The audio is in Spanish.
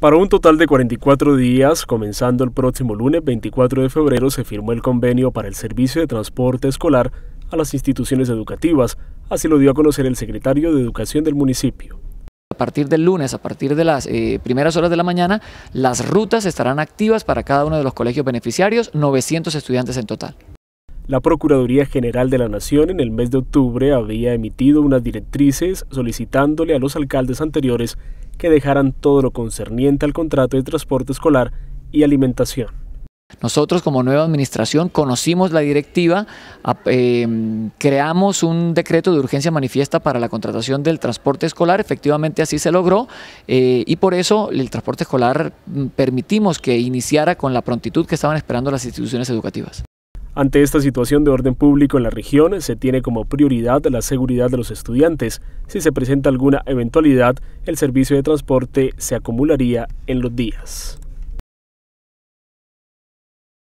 Para un total de 44 días, comenzando el próximo lunes 24 de febrero, se firmó el convenio para el servicio de transporte escolar a las instituciones educativas, así lo dio a conocer el secretario de Educación del municipio. A partir del lunes, a partir de las eh, primeras horas de la mañana, las rutas estarán activas para cada uno de los colegios beneficiarios, 900 estudiantes en total. La Procuraduría General de la Nación en el mes de octubre había emitido unas directrices solicitándole a los alcaldes anteriores que dejaran todo lo concerniente al contrato de transporte escolar y alimentación. Nosotros como nueva administración conocimos la directiva, eh, creamos un decreto de urgencia manifiesta para la contratación del transporte escolar, efectivamente así se logró eh, y por eso el transporte escolar mm, permitimos que iniciara con la prontitud que estaban esperando las instituciones educativas. Ante esta situación de orden público en la región, se tiene como prioridad la seguridad de los estudiantes. Si se presenta alguna eventualidad, el servicio de transporte se acumularía en los días.